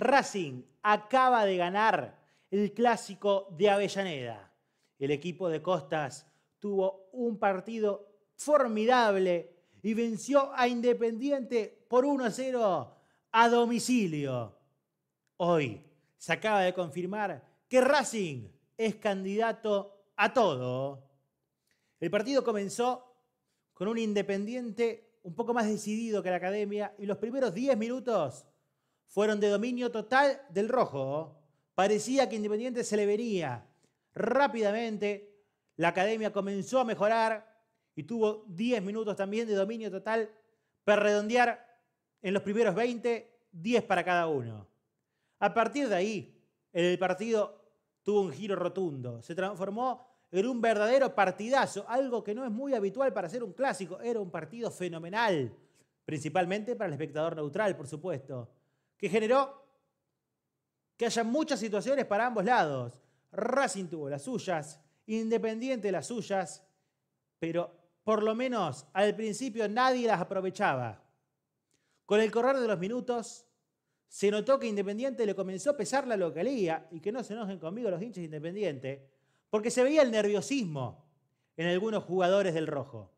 Racing acaba de ganar el clásico de Avellaneda. El equipo de Costas tuvo un partido formidable y venció a Independiente por 1 a 0 a domicilio. Hoy se acaba de confirmar que Racing es candidato a todo. El partido comenzó con un Independiente un poco más decidido que la academia y los primeros 10 minutos fueron de dominio total del rojo. Parecía que Independiente se le venía Rápidamente la academia comenzó a mejorar y tuvo 10 minutos también de dominio total para redondear en los primeros 20, 10 para cada uno. A partir de ahí, el partido tuvo un giro rotundo. Se transformó en un verdadero partidazo, algo que no es muy habitual para ser un clásico. Era un partido fenomenal, principalmente para el espectador neutral, por supuesto que generó que haya muchas situaciones para ambos lados. Racing tuvo las suyas, Independiente las suyas, pero por lo menos al principio nadie las aprovechaba. Con el correr de los minutos, se notó que Independiente le comenzó a pesar la localía y que no se enojen conmigo los hinchas de Independiente, porque se veía el nerviosismo en algunos jugadores del rojo.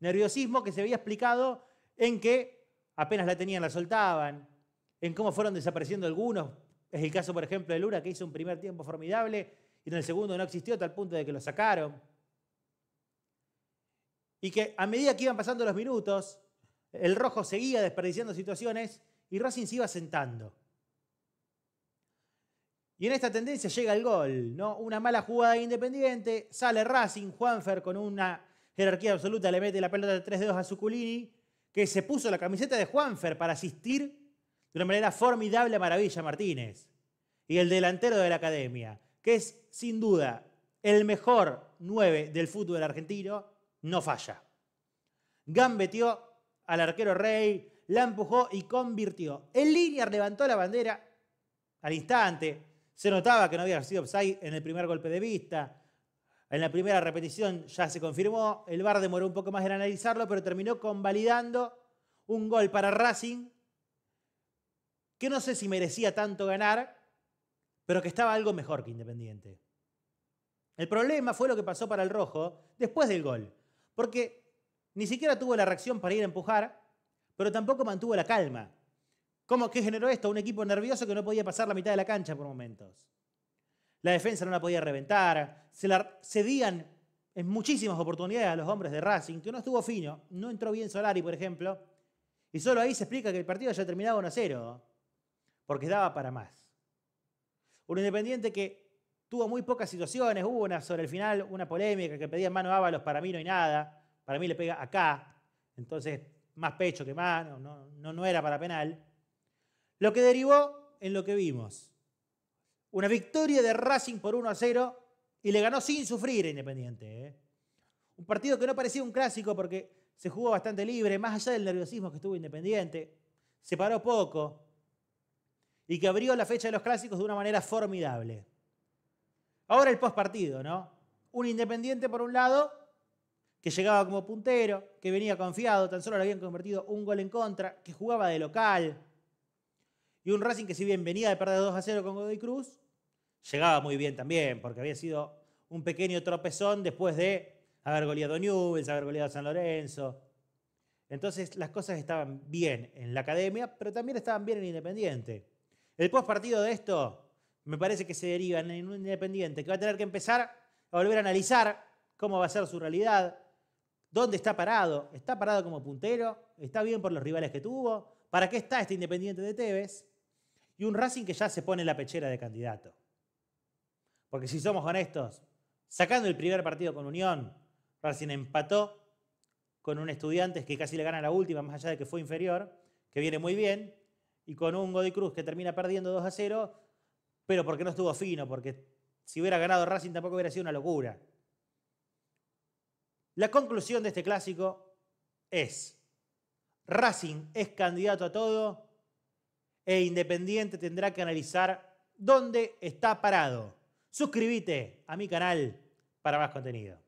Nerviosismo que se había explicado en que apenas la tenían, la soltaban, en cómo fueron desapareciendo algunos. Es el caso, por ejemplo, de Luna, que hizo un primer tiempo formidable y en el segundo no existió, tal punto de que lo sacaron. Y que a medida que iban pasando los minutos, el rojo seguía desperdiciando situaciones y Racing se iba sentando. Y en esta tendencia llega el gol, ¿no? Una mala jugada de Independiente, sale Racing, Juanfer con una jerarquía absoluta le mete la pelota de tres dedos a Zuculini, que se puso la camiseta de Juanfer para asistir de una manera formidable a Maravilla Martínez y el delantero de la academia, que es sin duda el mejor 9 del fútbol argentino, no falla. Gambetió al arquero Rey, la empujó y convirtió. El línea levantó la bandera al instante. Se notaba que no había sido offside en el primer golpe de vista. En la primera repetición ya se confirmó. El VAR demoró un poco más en analizarlo, pero terminó convalidando un gol para Racing que no sé si merecía tanto ganar, pero que estaba algo mejor que Independiente. El problema fue lo que pasó para el Rojo después del gol, porque ni siquiera tuvo la reacción para ir a empujar, pero tampoco mantuvo la calma. ¿Cómo que generó esto? Un equipo nervioso que no podía pasar la mitad de la cancha por momentos. La defensa no la podía reventar, se la cedían en muchísimas oportunidades a los hombres de Racing, que no estuvo fino, no entró bien Solari, por ejemplo, y solo ahí se explica que el partido haya terminado 1 a 0 porque daba para más. Un Independiente que tuvo muy pocas situaciones, hubo una sobre el final, una polémica que pedía mano a Ábalos, para mí no hay nada, para mí le pega acá, entonces más pecho que mano, no, no, era para penal. Lo que derivó en lo que vimos. Una victoria de Racing por 1 a 0 y le ganó sin sufrir Independiente. ¿eh? Un partido que no parecía un clásico porque se jugó bastante libre, más allá del nerviosismo que estuvo Independiente. Se paró poco, y que abrió la fecha de los clásicos de una manera formidable. Ahora el postpartido, ¿no? Un Independiente por un lado, que llegaba como puntero, que venía confiado, tan solo le habían convertido un gol en contra, que jugaba de local. Y un Racing que si bien venía de perder 2 a 0 con Godoy Cruz, llegaba muy bien también, porque había sido un pequeño tropezón después de haber goleado Newell's, haber goleado San Lorenzo. Entonces las cosas estaban bien en la academia, pero también estaban bien en Independiente. El post partido de esto me parece que se deriva en un independiente que va a tener que empezar a volver a analizar cómo va a ser su realidad, dónde está parado, está parado como puntero, está bien por los rivales que tuvo, para qué está este independiente de Tevez y un Racing que ya se pone la pechera de candidato. Porque si somos honestos, sacando el primer partido con Unión, Racing empató con un estudiante que casi le gana la última, más allá de que fue inferior, que viene muy bien, y con un Godoy Cruz que termina perdiendo 2 a 0, pero porque no estuvo fino, porque si hubiera ganado Racing tampoco hubiera sido una locura. La conclusión de este clásico es, Racing es candidato a todo e Independiente tendrá que analizar dónde está parado. Suscríbete a mi canal para más contenido.